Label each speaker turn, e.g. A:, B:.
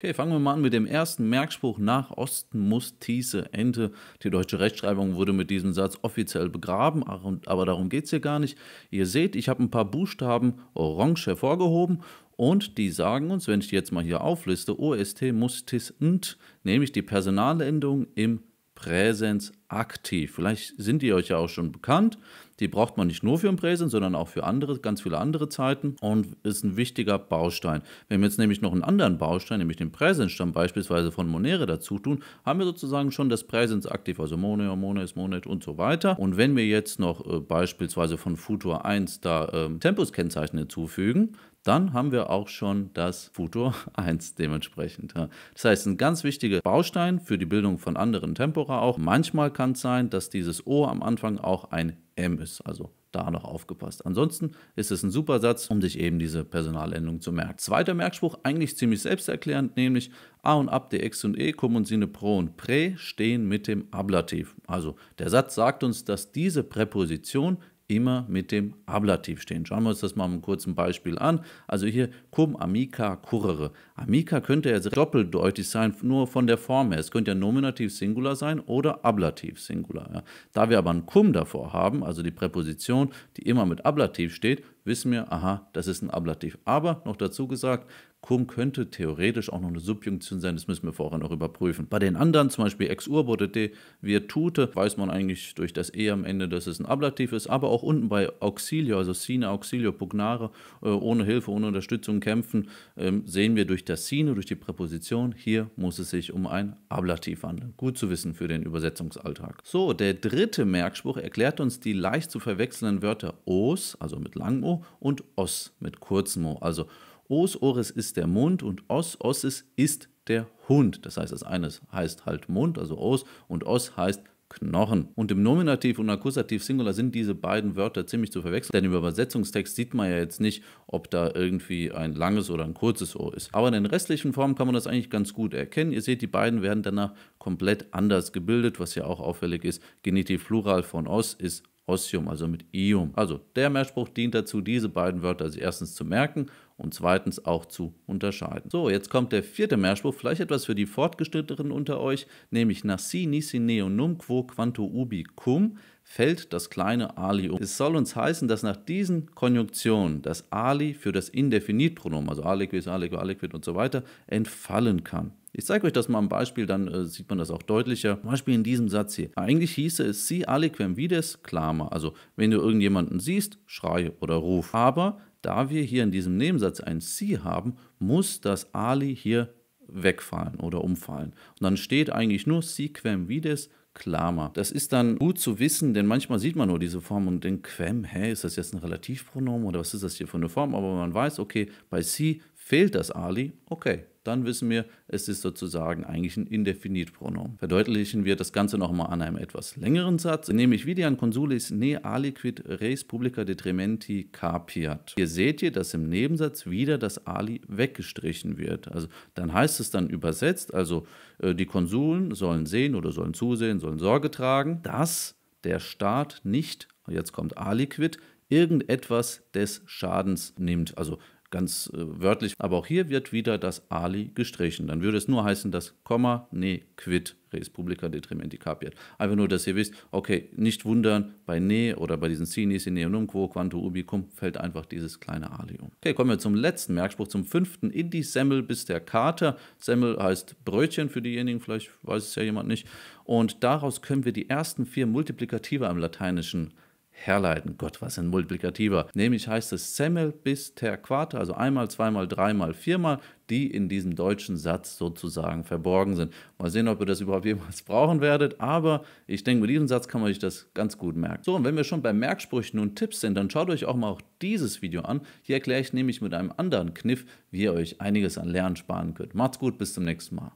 A: Okay, fangen wir mal an mit dem ersten Merkspruch. Nach Osten muss Thiese Ente. Die deutsche Rechtschreibung wurde mit diesem Satz offiziell begraben, aber darum geht es hier gar nicht. Ihr seht, ich habe ein paar Buchstaben orange hervorgehoben und die sagen uns, wenn ich die jetzt mal hier aufliste, OST muss Tis Nt, nämlich die Personalendung im Präsenz aktiv. Vielleicht sind die euch ja auch schon bekannt. Die braucht man nicht nur für ein Präsens, sondern auch für andere, ganz viele andere Zeiten und ist ein wichtiger Baustein. Wenn wir jetzt nämlich noch einen anderen Baustein, nämlich den Präsensstamm beispielsweise von Monere dazu tun, haben wir sozusagen schon das Präsens aktiv, also Moneo, Mones, Monet und so weiter. Und wenn wir jetzt noch äh, beispielsweise von Futur 1 da äh, Tempuskennzeichen hinzufügen, dann haben wir auch schon das Futur 1 dementsprechend. Ja. Das heißt, ein ganz wichtiger Baustein für die Bildung von anderen Tempora auch. Manchmal kann es sein, dass dieses O am Anfang auch ein M ist, also da noch aufgepasst. Ansonsten ist es ein super Satz, um sich eben diese Personalendung zu merken. Zweiter Merkspruch, eigentlich ziemlich selbsterklärend, nämlich A und ab, DX und E, Kommonsine Pro und Prä stehen mit dem Ablativ. Also der Satz sagt uns, dass diese Präposition immer mit dem Ablativ stehen. Schauen wir uns das mal mit einem kurzen Beispiel an. Also hier cum amica currere. Amica könnte jetzt doppeldeutig sein, nur von der Form her. Es könnte ja Nominativ Singular sein oder Ablativ Singular. Ja. Da wir aber ein cum davor haben, also die Präposition, die immer mit Ablativ steht, wissen wir, aha, das ist ein Ablativ. Aber noch dazu gesagt, cum könnte theoretisch auch noch eine Subjunktion sein, das müssen wir vorher noch überprüfen. Bei den anderen, zum Beispiel ex urbode de wir tute, weiß man eigentlich durch das e am Ende, dass es ein Ablativ ist, aber auch unten bei auxilio, also sine auxilio pugnare, äh, ohne Hilfe, ohne Unterstützung kämpfen, ähm, sehen wir durch das sine, durch die Präposition, hier muss es sich um ein Ablativ handeln. Gut zu wissen für den Übersetzungsalltag. So, der dritte Merkspruch erklärt uns die leicht zu verwechselnden Wörter os, also mit langem O, und Os mit kurzem Mo. Also Os, Ores ist der Mund und Os, Osses ist der Hund. Das heißt, das eine heißt halt Mund, also Os, und Os heißt Knochen. Und im Nominativ und Akkusativ Singular sind diese beiden Wörter ziemlich zu verwechseln, denn im Übersetzungstext sieht man ja jetzt nicht, ob da irgendwie ein langes oder ein kurzes O ist. Aber in den restlichen Formen kann man das eigentlich ganz gut erkennen. Ihr seht, die beiden werden danach komplett anders gebildet, was ja auch auffällig ist. Genitiv Plural von os ist ossium, also mit ium. Also der Mehrspruch dient dazu, diese beiden Wörter sich also erstens zu merken und zweitens auch zu unterscheiden. So, jetzt kommt der vierte Mehrspruch, vielleicht etwas für die Fortgeschrittenen unter euch, nämlich nach si nisi neonum quo quanto ubi cum fällt das kleine Ali um. Es soll uns heißen, dass nach diesen Konjunktionen das Ali für das Indefinitpronomen, also aliquis, aliquo, aliquid und so weiter, entfallen kann. Ich zeige euch das mal am Beispiel, dann äh, sieht man das auch deutlicher. Zum Beispiel in diesem Satz hier. Eigentlich hieße es si aliquem vides clama, also wenn du irgendjemanden siehst, schrei oder ruf. Aber da wir hier in diesem Nebensatz ein si haben, muss das Ali hier wegfallen oder umfallen. Und dann steht eigentlich nur si quem vides Klama. Das ist dann gut zu wissen, denn manchmal sieht man nur diese Form und denkt, quem, hä, ist das jetzt ein Relativpronomen oder was ist das hier für eine Form? Aber man weiß, okay, bei sie Fehlt das Ali? Okay, dann wissen wir, es ist sozusagen eigentlich ein Indefinitpronomen. Verdeutlichen wir das Ganze nochmal an einem etwas längeren Satz, nämlich vidian consulis ne aliquid res publica detrimenti capiat. Hier seht ihr, dass im Nebensatz wieder das ali weggestrichen wird. Also dann heißt es dann übersetzt, also äh, die Konsuln sollen sehen oder sollen zusehen, sollen Sorge tragen, dass der Staat nicht, jetzt kommt aliquid, irgendetwas des Schadens nimmt. Also ganz äh, wörtlich. Aber auch hier wird wieder das Ali gestrichen. Dann würde es nur heißen, das Komma, ne quid, res publica detrimenti capiat. Einfach nur, dass ihr wisst, okay, nicht wundern, bei ne oder bei diesen sinis in neonum quo quanto ubicum fällt einfach dieses kleine Ali um. Okay, kommen wir zum letzten Merkspruch, zum fünften, in die Semmel bis der Kater. Semmel heißt Brötchen für diejenigen, vielleicht weiß es ja jemand nicht. Und daraus können wir die ersten vier Multiplikative am Lateinischen herleiten. Gott, was ein Multiplikativer. Nämlich heißt es Semmel bis Terquate, also einmal, zweimal, dreimal, viermal, die in diesem deutschen Satz sozusagen verborgen sind. Mal sehen, ob ihr das überhaupt jemals brauchen werdet, aber ich denke, mit diesem Satz kann man sich das ganz gut merken. So, und wenn wir schon bei Merksprüchen und Tipps sind, dann schaut euch auch mal auch dieses Video an. Hier erkläre ich nämlich mit einem anderen Kniff, wie ihr euch einiges an Lernen sparen könnt. Macht's gut, bis zum nächsten Mal.